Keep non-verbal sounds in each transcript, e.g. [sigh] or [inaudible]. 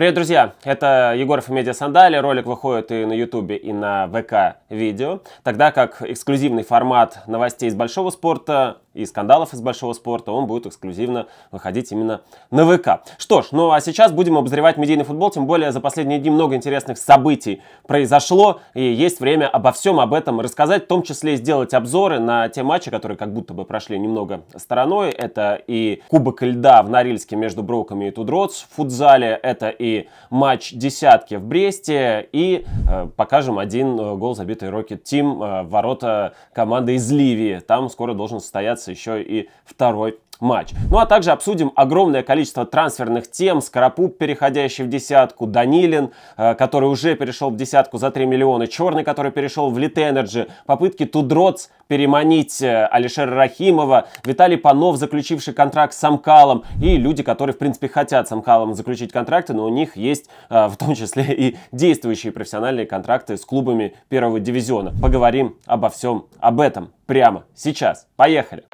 Привет, друзья! Это Егоров и Медиа Сандали. Ролик выходит и на Ютубе, и на ВК-видео. Тогда как эксклюзивный формат новостей из большого спорта и скандалов из большого спорта, он будет эксклюзивно выходить именно на ВК. Что ж, ну а сейчас будем обозревать медийный футбол, тем более за последние дни много интересных событий произошло, и есть время обо всем об этом рассказать, в том числе и сделать обзоры на те матчи, которые как будто бы прошли немного стороной. Это и Кубок льда в Норильске между Броуками и Тудроц в футзале, это и матч десятки в Бресте, и э, покажем один э, гол, забитый Рокет Тим э, ворота команды из Ливии. Там скоро должен состояться является еще и второй матч. Ну а также обсудим огромное количество трансферных тем, Скоропуп, переходящий в десятку, Данилин, э, который уже перешел в десятку за 3 миллиона, Черный, который перешел в Лит Энерджи, попытки Тудроц переманить э, Алишера Рахимова, Виталий Панов, заключивший контракт с Амкалом, и люди, которые, в принципе, хотят с Амкалом заключить контракты, но у них есть э, в том числе и действующие профессиональные контракты с клубами первого дивизиона. Поговорим обо всем об этом прямо сейчас. Поехали!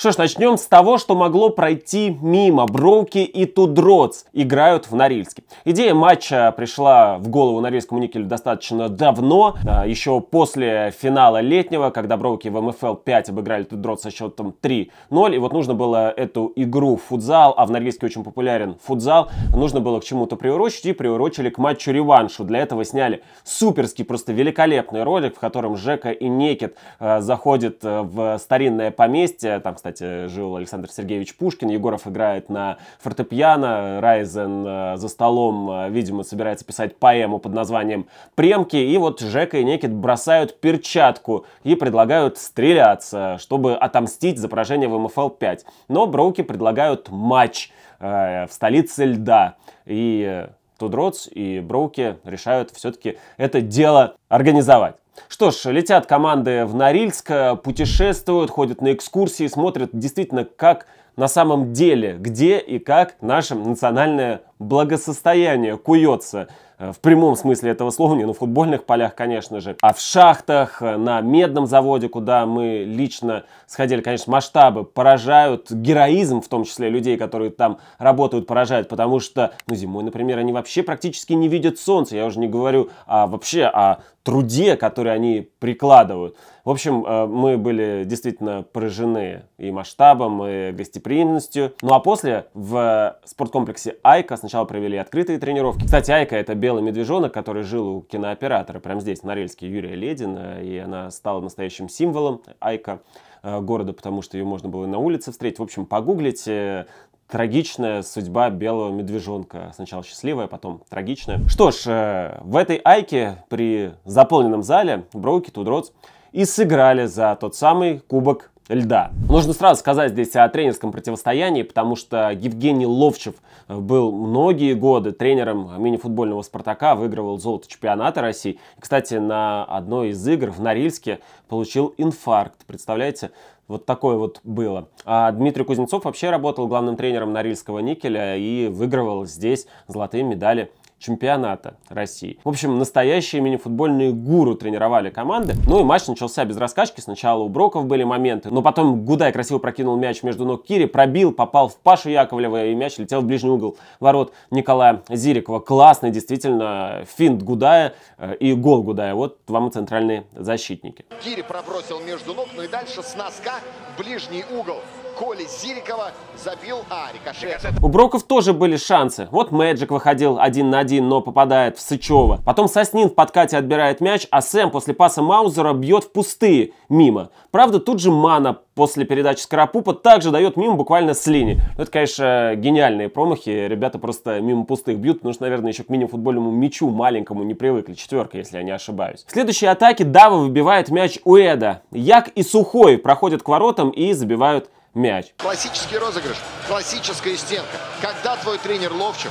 Что ж, начнем с того, что могло пройти мимо. Броуки и Тудроц играют в Норильске. Идея матча пришла в голову Норильскому никелю достаточно давно, а, еще после финала летнего, когда Броуки в МФЛ 5 обыграли Тудроц со счетом 3-0. И вот нужно было эту игру в футзал, а в Норильске очень популярен футзал, нужно было к чему-то приурочить и приурочили к матчу-реваншу. Для этого сняли суперский, просто великолепный ролик, в котором Жека и Некет а, заходят а, в старинное поместье, там, кстати, кстати, жил Александр Сергеевич Пушкин. Егоров играет на фортепиано, Райзен э, за столом, э, видимо, собирается писать поэму под названием «Премки». И вот Жека и Некит бросают перчатку и предлагают стреляться, чтобы отомстить за поражение в МФЛ-5. Но Броуки предлагают матч э, в столице льда. И Тудроц и Броуки решают все-таки это дело организовать. Что ж, летят команды в Норильск, путешествуют, ходят на экскурсии, смотрят действительно, как на самом деле, где и как наше национальное благосостояние куется – Э, в прямом смысле этого слова, не на ну, футбольных полях, конечно же, а в шахтах, э, на медном заводе, куда мы лично сходили, конечно, масштабы поражают, героизм в том числе людей, которые там работают, поражают, потому что, ну, зимой, например, они вообще практически не видят солнца, я уже не говорю а, вообще о труде, который они прикладывают. В общем, э, мы были действительно поражены и масштабом, и гостеприимностью. Ну а после в спорткомплексе Айка сначала провели открытые тренировки. Кстати, Айка это белый медвежонок, который жил у кинооператора прямо здесь, на Рельске, Юрия Ледина, и она стала настоящим символом Айка э, города, потому что ее можно было и на улице встретить. В общем, погуглите, трагичная судьба белого медвежонка. Сначала счастливая, а потом трагичная. Что ж, э, в этой айке при заполненном зале Броуки Тудроц и сыграли за тот самый кубок льда. Нужно сразу сказать здесь о тренерском противостоянии, потому что Евгений Ловчев был многие годы тренером мини-футбольного «Спартака», выигрывал золото чемпионата России. Кстати, на одной из игр в Норильске получил инфаркт. Представляете, вот такое вот было. А Дмитрий Кузнецов вообще работал главным тренером Норильского никеля и выигрывал здесь золотые медали чемпионата России. В общем, настоящие мини-футбольные гуру тренировали команды. Ну и матч начался без раскачки. Сначала у Броков были моменты, но потом Гудай красиво прокинул мяч между ног Кири, пробил, попал в Пашу Яковлева, и мяч летел в ближний угол ворот Николая Зирикова. Классный, действительно, финт Гудая э, и гол Гудая. Вот вам и центральные защитники. Кири пробросил между ног, ну и дальше с носка ближний угол. Коли Зирикова забил, а, рикошет. У Броков тоже были шансы. Вот Мэджик выходил один на один, но попадает в Сычева. Потом Соснин в подкате отбирает мяч, а Сэм после паса Маузера бьет в пустые, мимо. Правда, тут же Мана после передачи Скоропупа также дает мимо буквально с линии. Ну, это, конечно, гениальные промахи. Ребята просто мимо пустых бьют, потому что, наверное, еще к мини-футбольному мячу маленькому не привыкли. Четверка, если я не ошибаюсь. В следующей атаке Дава выбивает мяч у Эда. Як и Сухой проходят к воротам и забивают мяч. Классический розыгрыш, классическая стенка. Когда твой тренер Ловчев,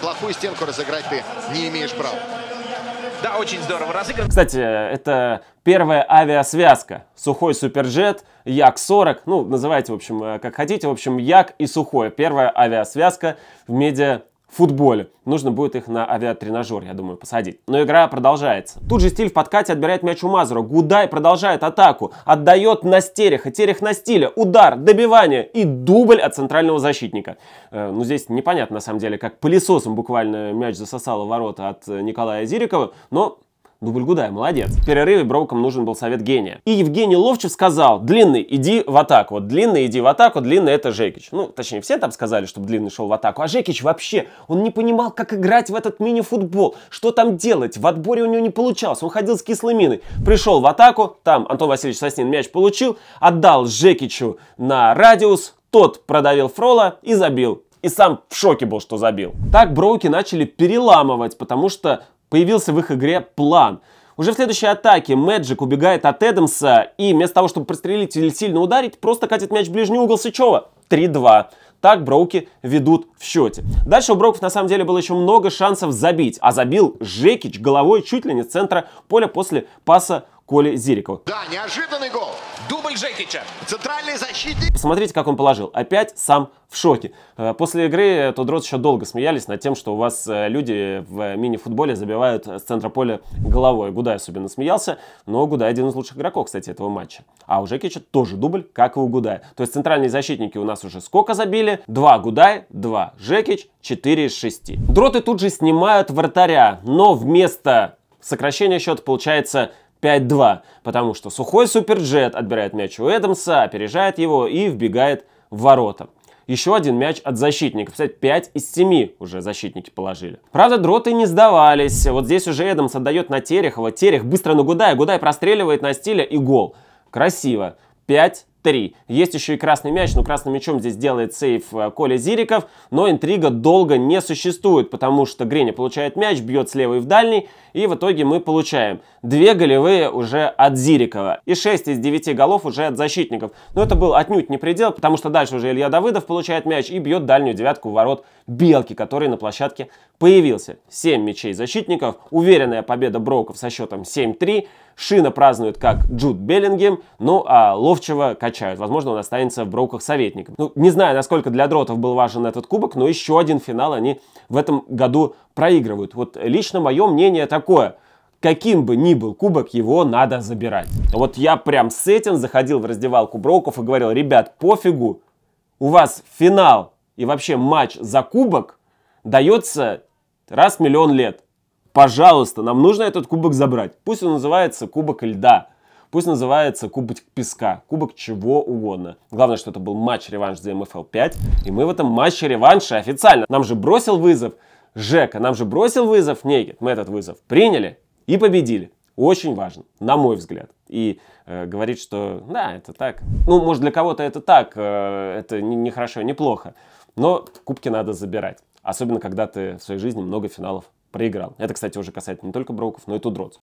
плохую стенку разыграть ты не имеешь права. Да, очень здорово разыгран. Кстати, это первая авиасвязка. Сухой суперджет, Як-40, ну, называйте, в общем, э, как хотите. В общем, Як и Сухой. Первая авиасвязка в медиа футболе. Нужно будет их на авиатренажер, я думаю, посадить. Но игра продолжается. Тут же стиль в подкате отбирает мяч у Мазура. Гудай продолжает атаку. Отдает на стереха. Терех на стиле. Удар, добивание и дубль от центрального защитника. Э, ну, здесь непонятно, на самом деле, как пылесосом буквально мяч засосало ворота от э, Николая Зирикова. Но Гугульгудай, молодец. В перерыве Броукам нужен был совет гения. И Евгений Ловчев сказал, длинный, иди в атаку. Вот длинный, иди в атаку, длинный это Жекич. Ну, точнее, все там сказали, чтобы длинный шел в атаку. А Жекич вообще, он не понимал, как играть в этот мини-футбол. Что там делать? В отборе у него не получалось. Он ходил с кислой миной. Пришел в атаку, там Антон Васильевич Соснин мяч получил, отдал Жекичу на радиус, тот продавил Фрола и забил и сам в шоке был, что забил. Так Броуки начали переламывать, потому что появился в их игре план. Уже в следующей атаке Мэджик убегает от Эдамса и вместо того, чтобы прострелить или сильно ударить, просто катит мяч в ближний угол Сычева. 3-2. Так Броуки ведут в счете. Дальше у Броуков на самом деле было еще много шансов забить, а забил Жекич головой чуть ли не с центра поля после паса Коле Зирикову. Да, неожиданный гол. Дубль Жекича. Центральный защитник. Посмотрите, как он положил. Опять сам в шоке. Э, после игры Тудрос еще долго смеялись над тем, что у вас э, люди в мини-футболе забивают с центра поля головой. Гудай особенно смеялся, но Гудай один из лучших игроков, кстати, этого матча. А у Жекича тоже дубль, как и у Гудая. То есть центральные защитники у нас уже сколько забили? Два Гудай, два Жекич, 4 из 6. Дроты тут же снимают вратаря, но вместо сокращения счета получается 5-2, потому что сухой суперджет отбирает мяч у Эдамса, опережает его и вбегает в ворота. Еще один мяч от защитников. Кстати, 5 из 7 уже защитники положили. Правда, дроты не сдавались. Вот здесь уже Эдамс отдает на Терехова. Терех быстро на Гудая. Гудай простреливает на стиле и гол. Красиво. 5 3. Есть еще и красный мяч, но красным мячом здесь делает сейф э, Коля Зириков, но интрига долго не существует, потому что Греня получает мяч, бьет с левой в дальний, и в итоге мы получаем две голевые уже от Зирикова и 6 из 9 голов уже от защитников. Но это был отнюдь не предел, потому что дальше уже Илья Давыдов получает мяч и бьет дальнюю девятку в ворот Белки, который на площадке появился. 7 мячей защитников, уверенная победа броков со счетом 7-3, Шина празднуют как Джуд Беллингем, ну а Ловчего качают. Возможно, он останется в броуках советником. Ну, не знаю, насколько для дротов был важен этот кубок, но еще один финал они в этом году проигрывают. Вот лично мое мнение такое – каким бы ни был кубок, его надо забирать. Вот я прям с этим заходил в раздевалку Броуков и говорил, ребят, пофигу, у вас финал и вообще матч за кубок дается раз в миллион лет пожалуйста, нам нужно этот кубок забрать. Пусть он называется кубок льда, пусть называется кубок песка, кубок чего угодно. Главное, что это был матч-реванш за МФЛ 5, и мы в этом матче-реванше официально. Нам же бросил вызов Жека, нам же бросил вызов Негет, мы этот вызов приняли и победили. Очень важно, на мой взгляд. И э, говорит, что да, это так. Ну, может, для кого-то это так, э, это не, не хорошо, не плохо. Но кубки надо забирать. Особенно, когда ты в своей жизни много финалов проиграл. Это, кстати, уже касается не только броков, но и тудроц.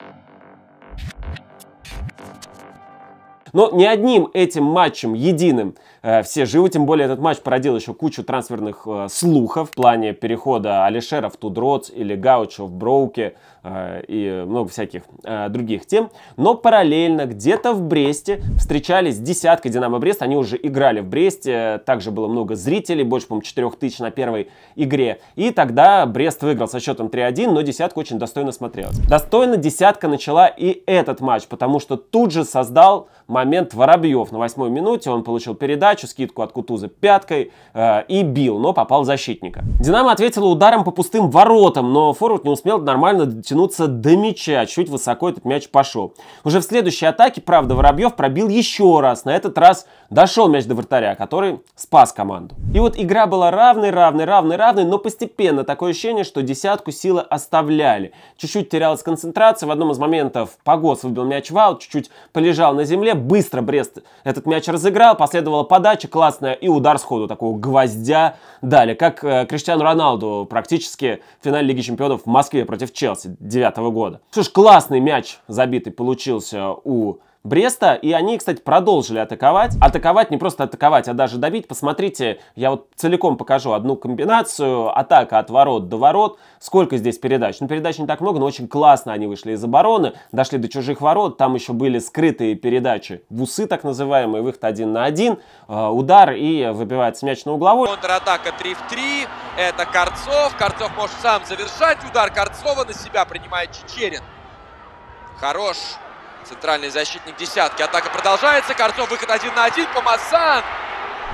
Но ни одним этим матчем единым э, все живы, тем более этот матч породил еще кучу трансферных э, слухов в плане перехода Алишера в Тудроц или Гаучо в Броуке э, и много всяких э, других тем. Но параллельно где-то в Бресте встречались десятка Динамо Брест, они уже играли в Бресте, также было много зрителей, больше, по-моему, 4 тысяч на первой игре. И тогда Брест выиграл со счетом 3-1, но десятка очень достойно смотрелась. Достойно десятка начала и этот матч, потому что тут же создал момент Воробьев на восьмой минуте. Он получил передачу, скидку от Кутуза пяткой э, и бил, но попал в защитника. Динамо ответила ударом по пустым воротам, но форвард не успел нормально дотянуться до мяча. Чуть высоко этот мяч пошел. Уже в следующей атаке, правда, Воробьев пробил еще раз. На этот раз дошел мяч до вратаря, который спас команду. И вот игра была равной, равной, равной, равной, но постепенно такое ощущение, что десятку силы оставляли. Чуть-чуть терялась концентрация. В одном из моментов Погос выбил мяч в аут, чуть-чуть полежал на земле, Быстро Брест этот мяч разыграл. Последовала подача классная и удар сходу такого гвоздя. Дали как э, Криштиану Роналду практически в финале Лиги Чемпионов в Москве против Челси 2009 года. Что ж, классный мяч забитый получился у Бреста, и они, кстати, продолжили атаковать. Атаковать, не просто атаковать, а даже добить. Посмотрите, я вот целиком покажу одну комбинацию. Атака от ворот до ворот. Сколько здесь передач? Ну, передач не так много, но очень классно они вышли из обороны, дошли до чужих ворот. Там еще были скрытые передачи в усы, так называемые, выход один на один. Э, удар и выбивается мяч на угловой. Контратака 3 в 3. Это Корцов. Корцов может сам завершать удар. Корцова на себя принимает Чечерин. Хорош Центральный защитник десятки. Атака продолжается. Корцов выход один на один. по Помасан.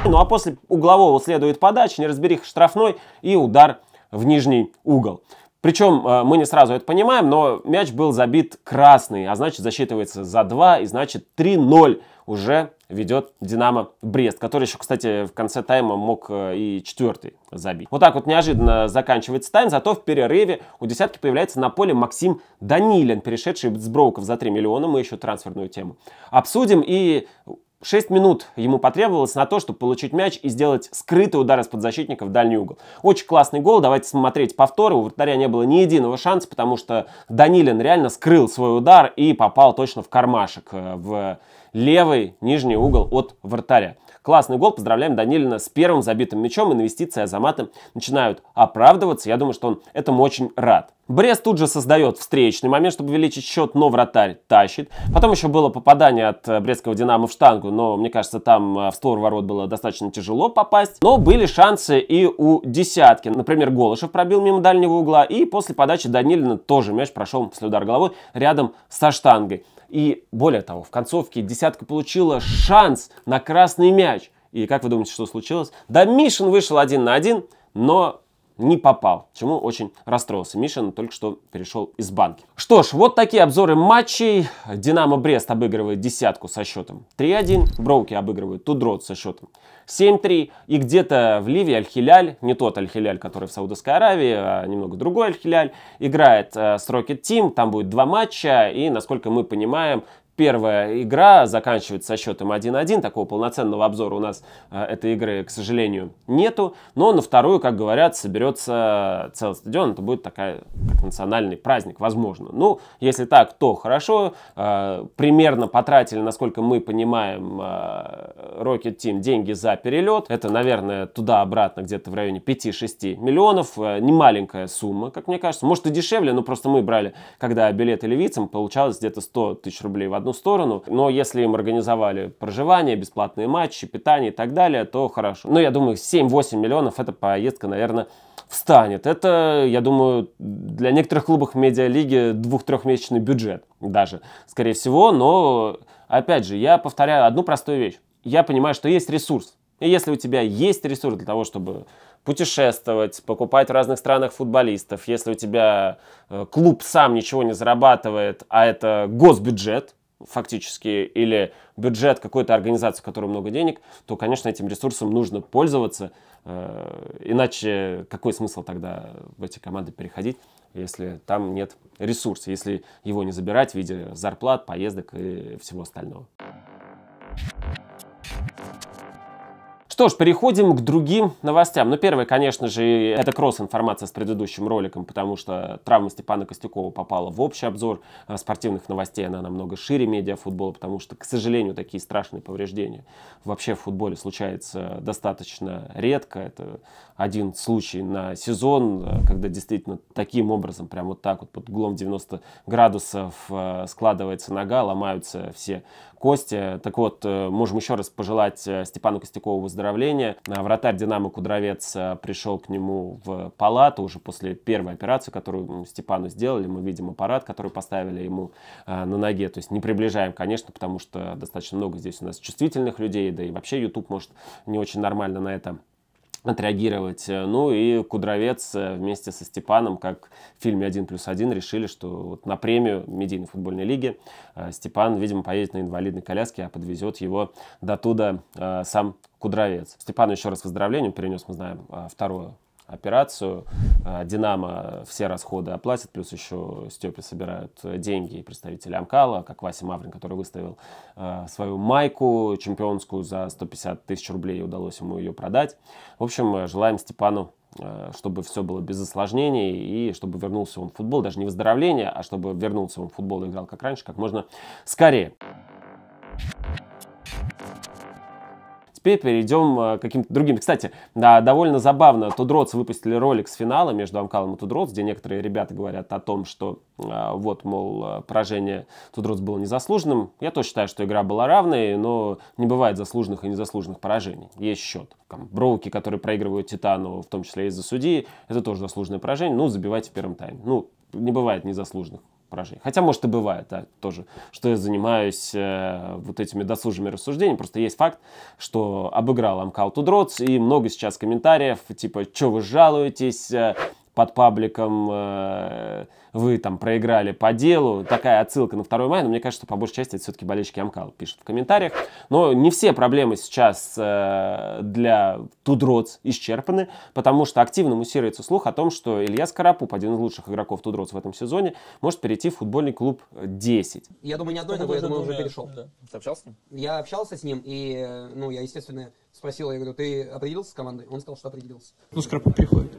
Ну а после углового следует подача, не разберих штрафной и удар в нижний угол. Причем э, мы не сразу это понимаем, но мяч был забит красный, а значит засчитывается за 2 и значит 3-0 уже ведет Динамо Брест, который еще, кстати, в конце тайма мог э, и четвертый забить. Вот так вот неожиданно заканчивается тайм, зато в перерыве у десятки появляется на поле Максим Данилин, перешедший с Броуков за 3 миллиона, мы еще трансферную тему обсудим. И 6 минут ему потребовалось на то, чтобы получить мяч и сделать скрытый удар из-под защитника в дальний угол. Очень классный гол, давайте смотреть повторы. У вратаря не было ни единого шанса, потому что Данилин реально скрыл свой удар и попал точно в кармашек, э, в левый нижний угол от вратаря. Классный гол. Поздравляем Данилина с первым забитым мячом. Инвестиции Азамата начинают оправдываться. Я думаю, что он этому очень рад. Брест тут же создает встречный момент, чтобы увеличить счет, но вратарь тащит. Потом еще было попадание от э, Брестского «Динамо» в штангу, но, мне кажется, там э, в створ ворот было достаточно тяжело попасть. Но были шансы и у десятки. Например, Голышев пробил мимо дальнего угла, и после подачи Данилина тоже мяч прошел с удар головой рядом со штангой. И более того, в концовке десятка получила шанс на красный мяч. И как вы думаете, что случилось? Да, Мишин вышел один на один, но не попал, чему очень расстроился. Мишин только что перешел из банки. Что ж, вот такие обзоры матчей. Динамо Брест обыгрывает десятку со счетом 3-1. Броуки обыгрывают Тудрот со счетом 7-3. И где-то в Ливии Аль-Хиляль, не тот Аль-Хиляль, который в Саудовской Аравии, а немного другой Аль-Хиляль, играет э, с Rocket Team. Там будет два матча. И, насколько мы понимаем, Первая игра заканчивается со счетом 1-1. Такого полноценного обзора у нас э, этой игры, к сожалению, нету. Но на вторую, как говорят, соберется целый стадион. Это будет такой национальный праздник, возможно. Ну, если так, то хорошо. Э, примерно потратили, насколько мы понимаем, э, Rocket Team деньги за перелет. Это, наверное, туда-обратно где-то в районе 5-6 миллионов. Э, немаленькая сумма, как мне кажется. Может и дешевле, но просто мы брали, когда билеты левицам, получалось где-то 100 тысяч рублей в одну сторону, но если им организовали проживание, бесплатные матчи, питание и так далее, то хорошо. Но ну, я думаю, 7-8 миллионов эта поездка, наверное, встанет. Это, я думаю, для некоторых клубов медиалиги двух-трехмесячный бюджет даже, скорее всего. Но, опять же, я повторяю одну простую вещь. Я понимаю, что есть ресурс. И если у тебя есть ресурс для того, чтобы путешествовать, покупать в разных странах футболистов, если у тебя э, клуб сам ничего не зарабатывает, а это госбюджет, фактически, или бюджет какой-то организации, в которой много денег, то, конечно, этим ресурсом нужно пользоваться, э, иначе какой смысл тогда в эти команды переходить, если там нет ресурса, если его не забирать в виде зарплат, поездок и всего остального. Что ж, переходим к другим новостям. Ну, первое, конечно же, это кросс-информация с предыдущим роликом, потому что травма Степана Костюкова попала в общий обзор э, спортивных новостей. Она намного шире медиафутбола, потому что, к сожалению, такие страшные повреждения вообще в футболе случаются достаточно редко. Это один случай на сезон, э, когда действительно таким образом, прям вот так вот под углом 90 градусов э, складывается нога, ломаются все кости. Так вот, можем еще раз пожелать Степану Костюкову выздоровления выздоровления. Э, вратарь «Динамо» Кудровец э, пришел к нему в палату уже после первой операции, которую Степану сделали. Мы видим аппарат, который поставили ему э, на ноге. То есть не приближаем, конечно, потому что достаточно много здесь у нас чувствительных людей, да и вообще YouTube может не очень нормально на это отреагировать. Э, ну и Кудровец э, вместе со Степаном, как в фильме «Один плюс один», решили, что вот на премию медийной футбольной лиги э, Степан, видимо, поедет на инвалидной коляске, а подвезет его до туда сам Кудровец. Степан еще раз выздоровление, перенес, мы знаем, вторую операцию. Э, Динамо все расходы оплатит, плюс еще Степе собирают деньги и представители Амкала, как Вася Маврин, который выставил э, свою майку чемпионскую за 150 тысяч рублей, удалось ему ее продать. В общем, э, желаем Степану чтобы все было без осложнений и чтобы вернулся он в футбол, даже не выздоровление, а чтобы вернулся он в футбол и играл как раньше, как можно скорее. теперь перейдем э, к каким-то другим. Кстати, да, довольно забавно, Тудроц выпустили ролик с финала между Амкалом и Тудроц, где некоторые ребята говорят о том, что э, вот, мол, э, поражение Тудроц было незаслуженным. Я тоже считаю, что игра была равной, но не бывает заслуженных и незаслуженных поражений. Есть счет. Там, броуки, которые проигрывают Титану, в том числе из-за судьи, это тоже заслуженное поражение. Ну, забивайте в первом тайме. Ну, не бывает незаслуженных поражений. Хотя, может, и бывает да, тоже, что я занимаюсь э, вот этими досужими рассуждениями. Просто есть факт, что обыграл I'm Call и много сейчас комментариев, типа, что вы жалуетесь, э, под пабликом э, «Вы там проиграли по делу». Такая отсылка на 2 мая, но мне кажется, что по большей части это все-таки болельщики Амкала пишут в комментариях. Но не все проблемы сейчас э, для Тудроц исчерпаны, потому что активно муссируется слух о том, что Илья Скоропуп, один из лучших игроков Тудроц в этом сезоне, может перейти в футбольный клуб 10. Я думаю, не одной ногой, я думаю, уже перешел. Да. Ты общался с ним? Я общался с ним, и, э, ну, я, естественно, спросил, я говорю, ты определился с командой? Он сказал, что определился. Ну, Скоропуп приходит.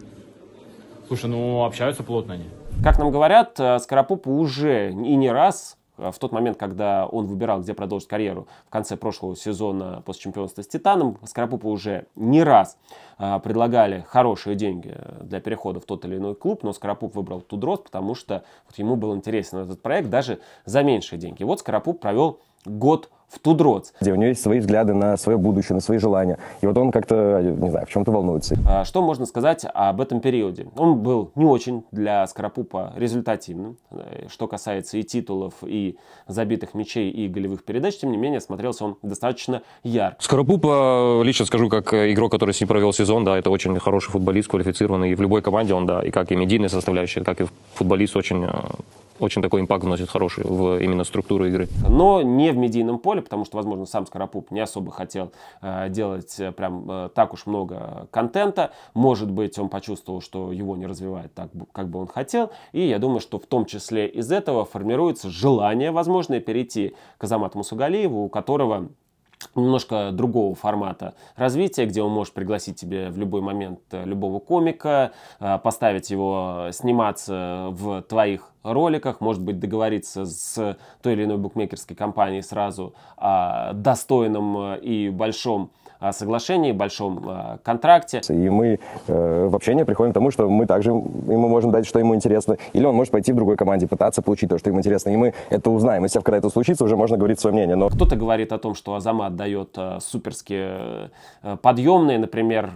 Слушай, ну общаются плотно они. Как нам говорят, э, Скоропуп уже и не раз э, в тот момент, когда он выбирал, где продолжить карьеру в конце прошлого сезона после чемпионства с Титаном, Скоропупу уже не раз э, предлагали хорошие деньги для перехода в тот или иной клуб, но Скоропуп выбрал Тудрос, потому что вот ему был интересен этот проект даже за меньшие деньги. И вот Скоропуп провел год в Тудроц. Где у него есть свои взгляды на свое будущее, на свои желания. И вот он как-то, не знаю, в чем-то волнуется. А что можно сказать об этом периоде? Он был не очень для Скоропупа результативным, э, что касается и титулов, и забитых мячей, и голевых передач. Тем не менее, смотрелся он достаточно ярко. Скоропупа, э, лично скажу, как э, игрок, который с ним провел сезон, да, это очень хороший футболист, квалифицированный. И в любой команде он, да, и как и медийная составляющая, как и футболист очень очень такой импакт вносит хороший в именно структуру игры. Но не в медийном поле, потому что, возможно, сам Скоропуп не особо хотел э, делать э, прям э, так уж много контента. Может быть, он почувствовал, что его не развивает так, как бы он хотел. И я думаю, что в том числе из этого формируется желание, возможно, перейти к Азамату Мусугалиеву, у которого немножко другого формата развития, где он может пригласить тебе в любой момент э, любого комика, э, поставить его э, сниматься в твоих роликах, может быть, договориться с той или иной букмекерской компанией сразу о достойном и большом Э, соглашении, большом э, контракте. И мы э, в общении приходим к тому, что мы также ему можем дать, что ему интересно, или он может пойти в другой команде, пытаться получить то, что ему интересно, и мы это узнаем. Если когда это случится, уже можно говорить свое мнение. Но... Кто-то говорит о том, что Азамат дает э, суперские подъемные, например,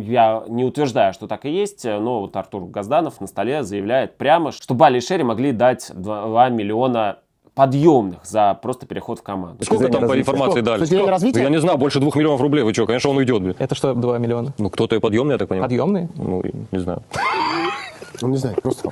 я не утверждаю, что так и есть, но вот Артур Газданов на столе заявляет прямо, что Бали и Шерри могли дать 2 миллиона подъемных за просто переход в команду. Сколько там развития? по информации Сколько? дали? Что? Развития? Я не знаю, больше двух миллионов рублей. Вы что, конечно, он уйдет. Блин. Это что, 2 миллиона? Ну, кто-то и подъемный, я так понимаю. Подъемный? Ну, не знаю. Он [laughs] ну, не знает, просто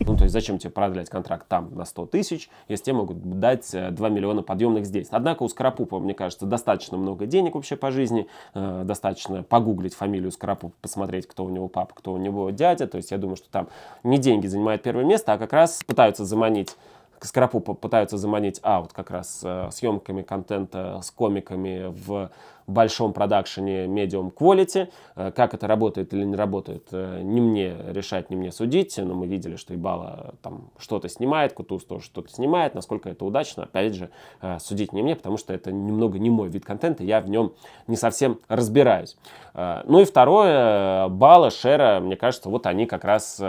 ну, то есть зачем тебе продлять контракт там на 100 тысяч, если тебе могут дать 2 э, миллиона подъемных здесь. Однако у Скоропупа, мне кажется, достаточно много денег вообще по жизни. Э, достаточно погуглить фамилию Скоропупа, посмотреть, кто у него папа, кто у него дядя. То есть я думаю, что там не деньги занимают первое место, а как раз пытаются заманить к Скоропу пытаются заманить а вот как раз э, съемками контента с комиками в большом продакшене medium quality. Э, как это работает или не работает, э, не мне решать, не мне судить, но мы видели, что Ибала там что-то снимает, Кутуз тоже что-то снимает, насколько это удачно, опять же, э, судить не мне, потому что это немного не мой вид контента, я в нем не совсем разбираюсь. Ну и второе, Бала, Шера, мне кажется, вот они как раз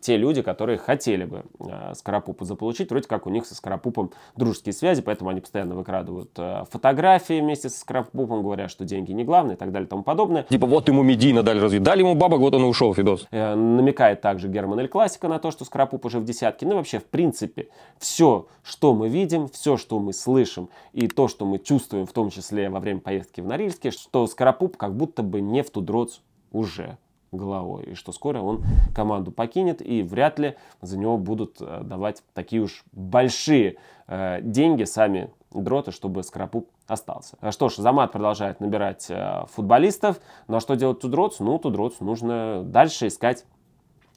те люди, которые хотели бы Скоропупа заполучить, вроде как у них со Скоропупом дружеские связи, поэтому они постоянно выкрадывают фотографии вместе со Скоропупом, говоря, что деньги не главное и так далее и тому подобное. Типа вот ему медийно дали развить, дали ему бабок, вот он и ушел, Фидос. Э, намекает также Герман Эль Классика на то, что Скрапуп уже в десятке. Ну вообще, в принципе, все, что мы видим, все, что мы слышим и то, что мы чувствуем, в том числе во время поездки в Норильске, что Скрапуп как будто бы не в ту уже головой, и что скоро он команду покинет, и вряд ли за него будут э, давать такие уж большие э, деньги сами Дроты, чтобы Скоропуп остался. Что ж, Замат продолжает набирать э, футболистов. Ну а что делать Тудроцу? Ну, Тудроцу нужно дальше искать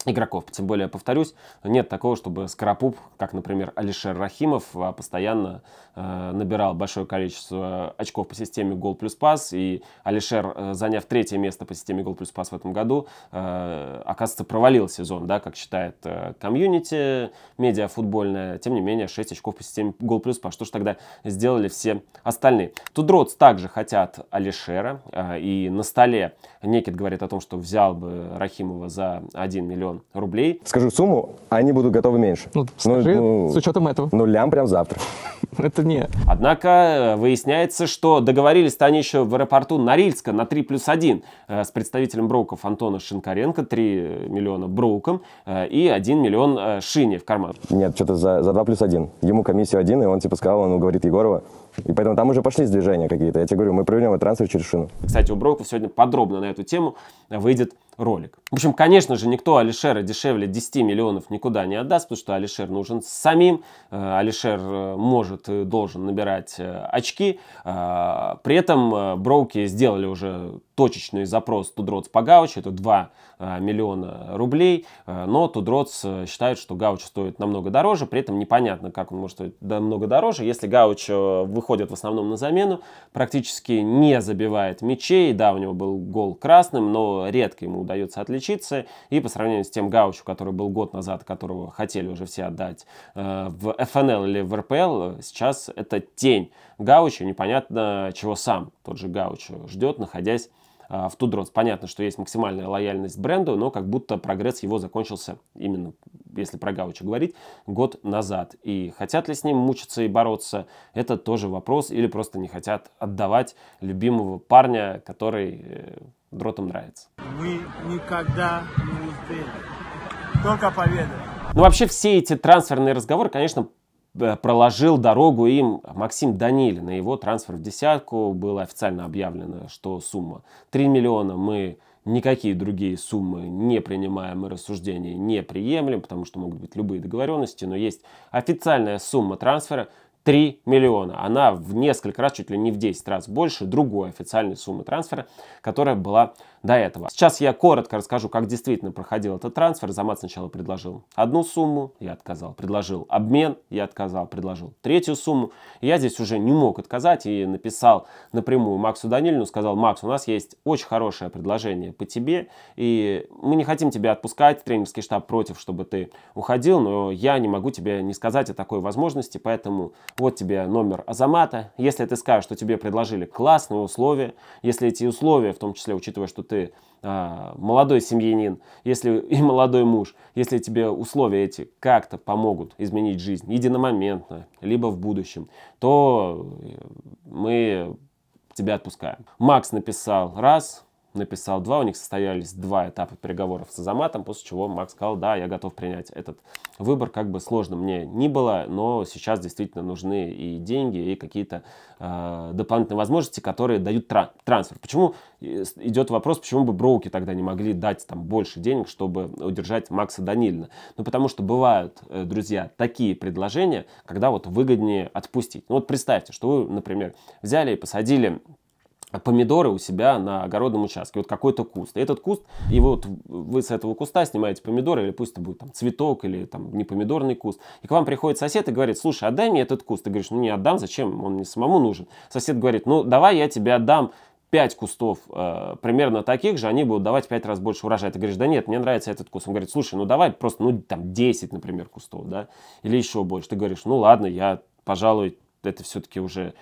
игроков. Тем более, повторюсь, нет такого, чтобы Скоропуп, как, например, Алишер Рахимов, а, постоянно э, набирал большое количество очков по системе гол плюс пас, и Алишер, э, заняв третье место по системе гол плюс пас в этом году, э, оказывается, провалил сезон, да, как считает э, комьюнити медиа футбольная. Тем не менее, 6 очков по системе гол плюс пас. Что же тогда сделали все остальные? Тудроц также хотят Алишера, э, и на столе Некит говорит о том, что взял бы Рахимова за 1 миллион миллион рублей. Скажу сумму, они будут готовы меньше. Ну, ну, скажи, ну, с учетом этого. Ну, лям прям завтра. [laughs] Это не. Однако э, выясняется, что договорились-то они еще в аэропорту Норильска на 3 плюс 1 э, с представителем броков Антона Шинкаренко, 3 миллиона броком э, и 1 миллион шини в карман. Нет, что-то за, за 2 плюс 1. Ему комиссию 1, и он типа сказал, он ну, говорит Егорова. И поэтому там уже пошли сдвижения какие-то. Я тебе говорю, мы проведем этот трансфер через шину. Кстати, у броков сегодня подробно на эту тему выйдет ролик. В общем, конечно же, никто Алишера дешевле 10 миллионов никуда не отдаст, потому что Алишер нужен самим. Э, Алишер э, может и должен набирать э, очки. При этом броуки сделали уже точечный запрос Тудроц по Гауч, это 2 а, миллиона рублей, а, но Тудроц э, считает, что Гауч стоит намного дороже, при этом непонятно, как он может стоить намного дороже, если Гауч э, выходит в основном на замену, практически не забивает мячей, да, у него был гол красным, но редко ему удается отличиться, и по сравнению с тем Гаучу, который был год назад, которого хотели уже все отдать э, в ФНЛ или в РПЛ, сейчас это тень Гауча, непонятно, чего сам тот же Гауч ждет, находясь а, в Тудроц понятно, что есть максимальная лояльность бренду, но как будто прогресс его закончился именно, если про Гаучо говорить, год назад. И хотят ли с ним мучиться и бороться, это тоже вопрос, или просто не хотят отдавать любимого парня, который э, дротом нравится. Мы никогда не успели. Только победа. Ну, вообще все эти трансферные разговоры, конечно, Э, проложил дорогу им Максим Данилин, на его трансфер в десятку было официально объявлено, что сумма 3 миллиона мы никакие другие суммы не принимаем и рассуждения не приемлем, потому что могут быть любые договоренности, но есть официальная сумма трансфера – 3 миллиона. Она в несколько раз, чуть ли не в 10 раз больше другой официальной суммы трансфера, которая была до этого. Сейчас я коротко расскажу, как действительно проходил этот трансфер. Замат сначала предложил одну сумму, я отказал. Предложил обмен, я отказал. Предложил третью сумму. Я здесь уже не мог отказать и написал напрямую Максу Данилину. Сказал, Макс, у нас есть очень хорошее предложение по тебе, и мы не хотим тебя отпускать. Тренерский штаб против, чтобы ты уходил, но я не могу тебе не сказать о такой возможности, поэтому вот тебе номер Азамата. Если ты скажешь, что тебе предложили классные условия, если эти условия, в том числе учитывая, что ты э, молодой семьянин, если [laughs] и молодой муж, если тебе условия эти как-то помогут изменить жизнь единомоментно, либо в будущем, то э, мы тебя отпускаем. Макс написал раз, написал два. У них состоялись два этапа переговоров с Азаматом, после чего Макс сказал, да, я готов принять этот выбор. Как бы сложно мне ни было, но сейчас действительно нужны и деньги, и какие-то э, дополнительные возможности, которые дают тра- трансфер. Почему э, идет вопрос, почему бы броуки тогда не могли дать там больше денег, чтобы удержать Макса Данильна? Ну, потому что бывают, э, друзья, такие предложения, когда вот выгоднее отпустить. Ну, вот представьте, что вы, например, взяли и посадили помидоры у себя на огородном участке, вот какой-то куст. И этот куст, и вот вы с этого куста снимаете помидоры, или пусть это будет там цветок, или там не помидорный куст. И к вам приходит сосед и говорит, слушай, отдай а мне этот куст. Ты говоришь, ну не отдам, зачем, он мне самому нужен. Сосед говорит, ну давай я тебе отдам пять кустов э, примерно таких же, они будут давать пять раз больше урожая. Ты говоришь, да нет, мне нравится этот куст. Он говорит, слушай, ну давай просто, ну там 10, например, кустов, да, или еще больше. Ты говоришь, ну ладно, я, пожалуй, это все-таки уже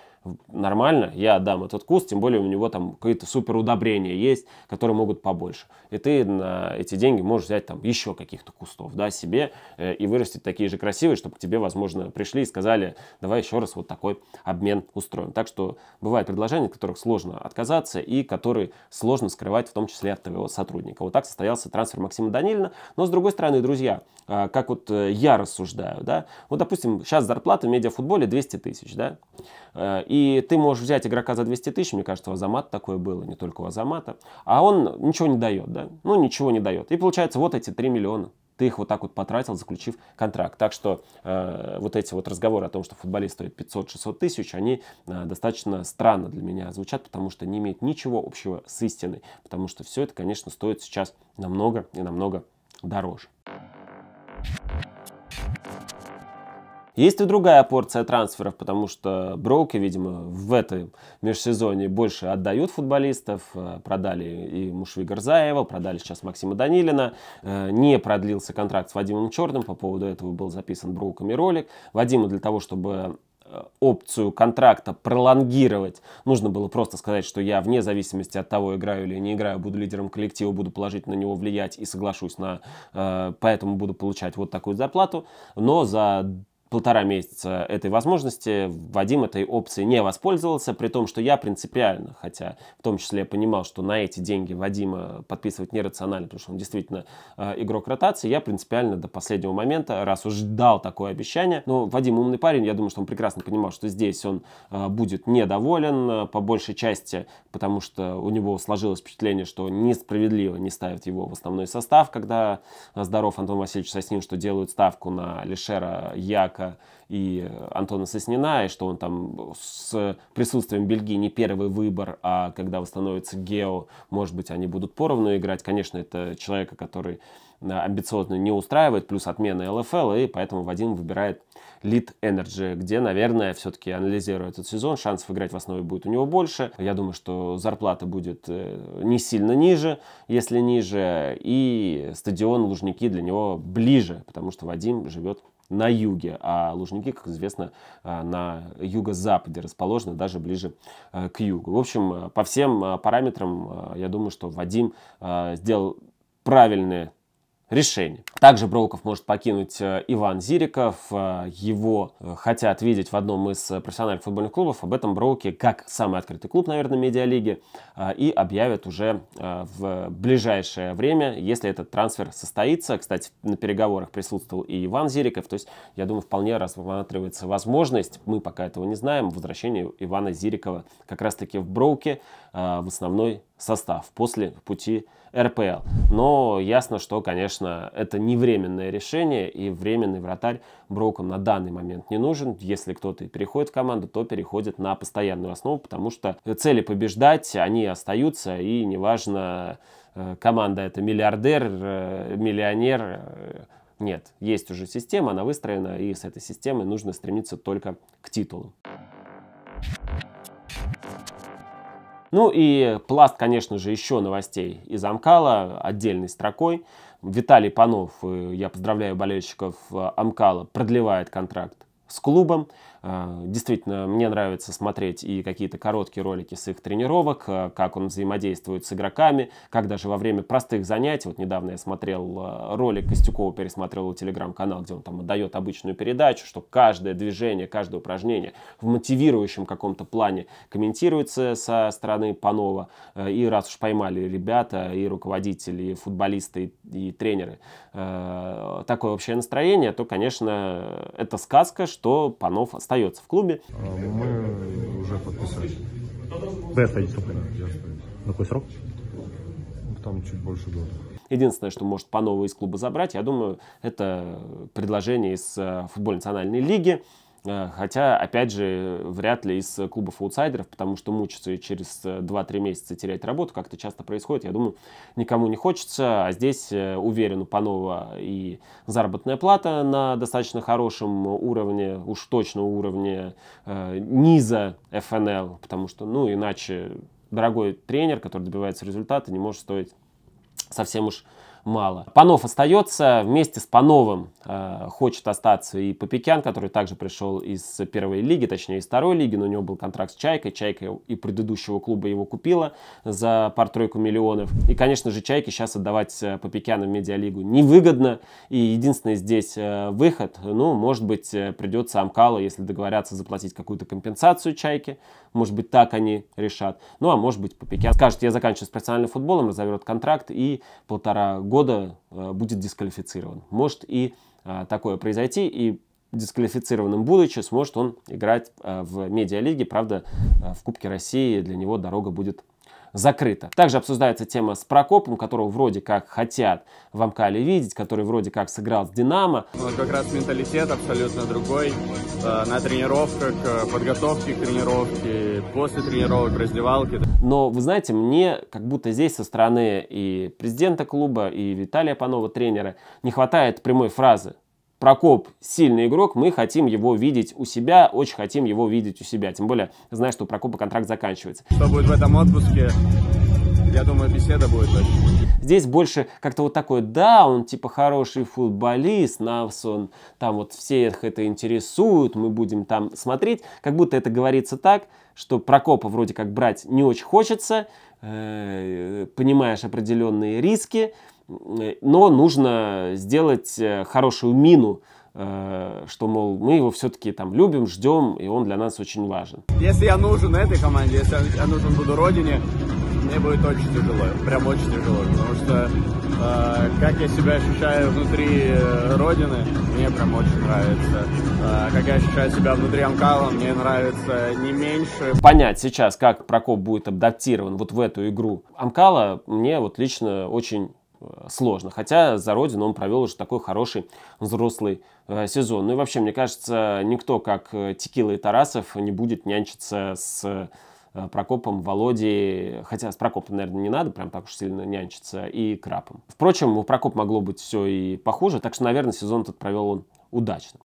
нормально, я отдам этот куст, тем более у него там какие-то супер удобрения есть, которые могут побольше. И ты на эти деньги можешь взять там еще каких-то кустов, да, себе э, и вырастить такие же красивые, чтобы к тебе, возможно, пришли и сказали, давай еще раз вот такой обмен устроим. Так что бывают предложения, от которых сложно отказаться и которые сложно скрывать, в том числе от твоего сотрудника. Вот так состоялся трансфер Максима Данилина. Но с другой стороны, друзья, э, как вот э, я рассуждаю, да, вот, допустим, сейчас зарплата в медиафутболе 200 тысяч, да, э, и и ты можешь взять игрока за 200 тысяч, мне кажется, у Азамата такое было, не только у Азамата. А он ничего не дает, да? Ну, ничего не дает. И получается вот эти 3 миллиона ты их вот так вот потратил, заключив контракт. Так что э, вот эти вот разговоры о том, что футболист стоит 500-600 тысяч, они э, достаточно странно для меня звучат, потому что не имеют ничего общего с истиной, потому что все это, конечно, стоит сейчас намного и намного дороже. Есть и другая порция трансферов, потому что Броуки, видимо, в этой межсезонье больше отдают футболистов. Э, продали и Мушви Горзаева, продали сейчас Максима Данилина. Э, не продлился контракт с Вадимом Черным, по поводу этого был записан Броуками ролик. Вадиму для того, чтобы э, опцию контракта пролонгировать. Нужно было просто сказать, что я вне зависимости от того, играю или не играю, буду лидером коллектива, буду положительно на него влиять и соглашусь на... Э, поэтому буду получать вот такую зарплату. Но за полтора месяца этой возможности, Вадим этой опции не воспользовался, при том, что я принципиально, хотя в том числе я понимал, что на эти деньги Вадима подписывать нерационально, потому что он действительно э, игрок ротации, я принципиально до последнего момента, раз уж дал такое обещание, но Вадим умный парень, я думаю, что он прекрасно понимал, что здесь он э, будет недоволен э, по большей части, потому что у него сложилось впечатление, что несправедливо не ставят его в основной состав, когда э, здоров Антон Васильевич Соснин, что делают ставку на Лишера я Дьяка и Антона Соснина, и что он там с присутствием Бельгии не первый выбор, а когда восстановится Гео, может быть, они будут поровну играть. Конечно, это человека, который Э, амбициозную не устраивает, плюс отмена ЛФЛ, и поэтому Вадим выбирает Lead Energy, где, наверное, все-таки анализируя этот сезон, шансов выиграть в основе будет у него больше. Я думаю, что зарплата будет э, не сильно ниже, если ниже, и стадион Лужники для него ближе, потому что Вадим живет на юге, а Лужники, как известно, э, на юго-западе расположены, даже ближе к югу. В общем, по всем параметрам, я думаю, что Вадим сделал правильные Решение. Также Броуков может покинуть э, Иван Зириков. Э, его э, хотят видеть в одном из профессиональных футбольных клубов. Об этом Броуке, как самый открытый клуб, наверное, медиалиги, и объявят уже в ближайшее время, если этот трансфер состоится. Кстати, на переговорах присутствовал и Иван Зириков. То есть, я думаю, вполне рассматривается возможность, мы пока этого не знаем, Возвращение Ивана Зирикова как раз-таки в Броуке в основной состав после пути РПЛ. Но ясно, что, конечно, это не временное решение, и временный вратарь Броком на данный момент не нужен. Если кто-то и переходит в команду, то переходит на постоянную основу, потому что цели побеждать, они остаются, и неважно, э, команда это миллиардер, э, миллионер, э, нет, есть уже система, она выстроена, и с этой системой нужно стремиться только к титулу. Ну и пласт, конечно же, еще новостей из Амкала отдельной строкой. Виталий Панов, э, я поздравляю болельщиков э, Амкала, продлевает контракт с клубом. Э, действительно, мне нравится смотреть и какие-то короткие ролики с их тренировок, э, как он взаимодействует с игроками, как даже во время простых занятий, вот недавно я смотрел э, ролик Костюкова, пересмотрел его телеграм-канал, где он там дает обычную передачу, что каждое движение, каждое упражнение в мотивирующем каком-то плане комментируется со стороны Панова. И раз уж поймали ребята, и руководители, и футболисты, и тренеры такое общее настроение, то, конечно, это сказка, что Панов остается в клубе. А, мы уже подписались. Вы остаетесь в Я остаюсь. На какой срок? Ну, там чуть больше года. Единственное, что может по новой из клуба забрать, я думаю, это предложение из э, футбольной национальной лиги. Э, хотя, опять же, вряд ли из э, клубов аутсайдеров, потому что мучиться и через 2-3 э, месяца терять работу, как это часто происходит, я думаю, никому не хочется. А здесь, уверен, у Панова и заработная плата на достаточно хорошем уровне, уж точно уровне э, низа ФНЛ, потому что, ну, иначе дорогой тренер, который добивается результата, не может стоить совсем уж мало. Панов остается, вместе с Пановым э, хочет остаться и Попекян, который также пришел из первой лиги, точнее из второй лиги, но у него был контракт с Чайкой, Чайка и предыдущего клуба его купила за пару-тройку миллионов. И, конечно же, Чайке сейчас отдавать э, Попекяна в медиалигу невыгодно, и единственный здесь э, выход, ну, может быть, э, придется Амкалу, если договорятся заплатить какую-то компенсацию Чайке, может быть, так они решат. Ну, а может быть, Попекян скажет, я заканчиваю с профессиональным футболом, разовет контракт и полтора года э, будет дисквалифицирован. Может и э, такое произойти, и дисквалифицированным будучи, сможет он играть э, в медиалиге. Правда, в Кубке России для него дорога будет Закрыто. Также обсуждается тема с Прокопом, которого вроде как хотят в Амкале видеть, который вроде как сыграл с Динамо. Ну, как раз менталитет абсолютно другой. Э, на тренировках, э, подготовке к тренировке, после тренировок, в раздевалке. Но, вы знаете, мне как будто здесь со стороны и президента клуба, и Виталия Панова, тренера, не хватает прямой фразы. Прокоп сильный игрок, мы хотим его видеть у себя, очень хотим его видеть у себя. Тем более, знаешь, что у Прокопа контракт заканчивается. Что будет в этом отпуске? Я думаю, беседа будет точно. Здесь больше как-то вот такое, да, он типа хороший футболист, нас он там вот всех это интересует, мы будем там смотреть. Как будто это говорится так, что Прокопа вроде как брать не очень хочется, э, понимаешь определенные риски, но нужно сделать э, хорошую мину, э, что, мол, мы его все-таки там любим, ждем, и он для нас очень важен. Если я нужен этой команде, если я нужен буду Родине, мне будет очень тяжело, прям очень тяжело, потому что э, как я себя ощущаю внутри э, Родины, мне прям очень нравится. Э, как я ощущаю себя внутри Амкала, мне нравится не меньше. Понять сейчас, как Прокоп будет адаптирован вот в эту игру Амкала, мне вот лично очень Э, сложно. Хотя за родину он провел уже такой хороший взрослый э, сезон. Ну и вообще, мне кажется, никто, как э, Текила и Тарасов, не будет нянчиться с э, Прокопом, Володей, хотя с Прокопом, наверное, не надо прям так уж сильно нянчиться, и Крапом. Впрочем, у Прокоп могло быть все и похуже, так что, наверное, сезон этот провел он удачно.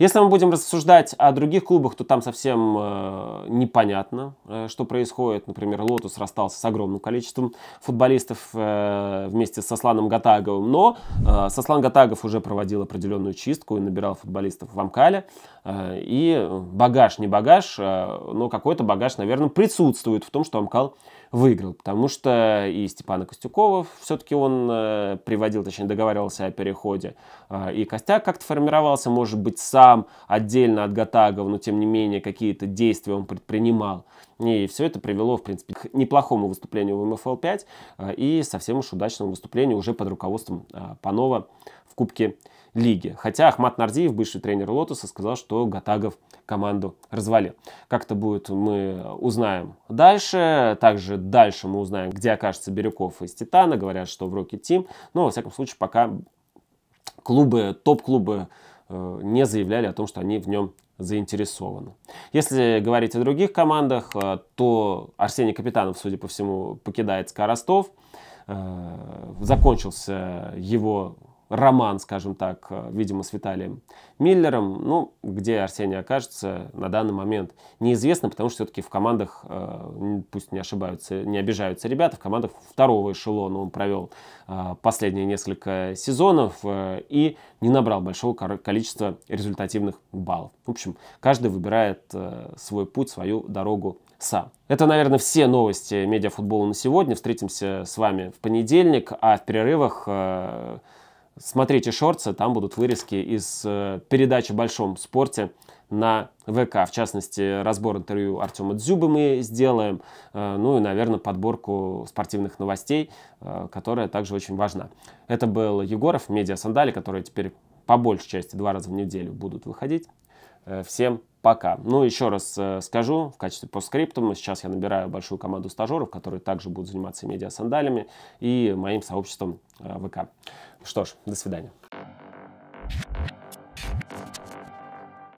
Если мы будем рассуждать о других клубах, то там совсем э, непонятно, э, что происходит. Например, Лотус расстался с огромным количеством футболистов э, вместе со Асланом Гатаговым, но э, Сослан Гатагов уже проводил определенную чистку и набирал футболистов в Амкале. Э, и багаж не багаж, э, но какой-то багаж, наверное, присутствует в том, что Амкал выиграл, потому что и Степана Костюкова все-таки он э, приводил, точнее договаривался о переходе, э, и костяк как-то формировался, может быть, сам сам отдельно от Гатагова, но тем не менее какие-то действия он предпринимал. И все это привело, в принципе, к неплохому выступлению в МФЛ-5 э, и совсем уж удачному выступлению уже под руководством э, Панова в Кубке лиги. Хотя Ахмат Нардиев, бывший тренер Лотоса, сказал, что Гатагов команду развалил. Как это будет, мы узнаем дальше. Также дальше мы узнаем, где окажется Бирюков из Титана. Говорят, что в Рокет Тим. Но, во всяком случае, пока клубы, топ-клубы Э, не заявляли о том, что они в нем заинтересованы. Если говорить о других командах, э, то Арсений Капитанов, судя по всему, покидает Скоростов. Э, закончился его роман, скажем так, э, видимо, с Виталием Миллером. Ну, где Арсений окажется на данный момент, неизвестно, потому что все-таки в командах, э, пусть не ошибаются, не обижаются ребята, в командах второго эшелона он провел э, последние несколько сезонов и не набрал большого количества результативных баллов. В общем, каждый выбирает свой путь, свою дорогу сам. Это, наверное, все новости медиафутбола на сегодня. Встретимся с вами в понедельник, а в перерывах Смотрите шорты, там будут вырезки из э, передачи «Большом спорте» на ВК. В частности, разбор интервью Артема Дзюбы мы сделаем, э, ну и, наверное, подборку спортивных новостей, э, которая также очень важна. Это был Егоров, медиа сандали, которые теперь по большей части два раза в неделю будут выходить. Всем пока. Ну, еще раз э, скажу в качестве постскриптума. Сейчас я набираю большую команду стажеров, которые также будут заниматься медиа-сандалями и моим сообществом э, ВК. Что ж, до свидания.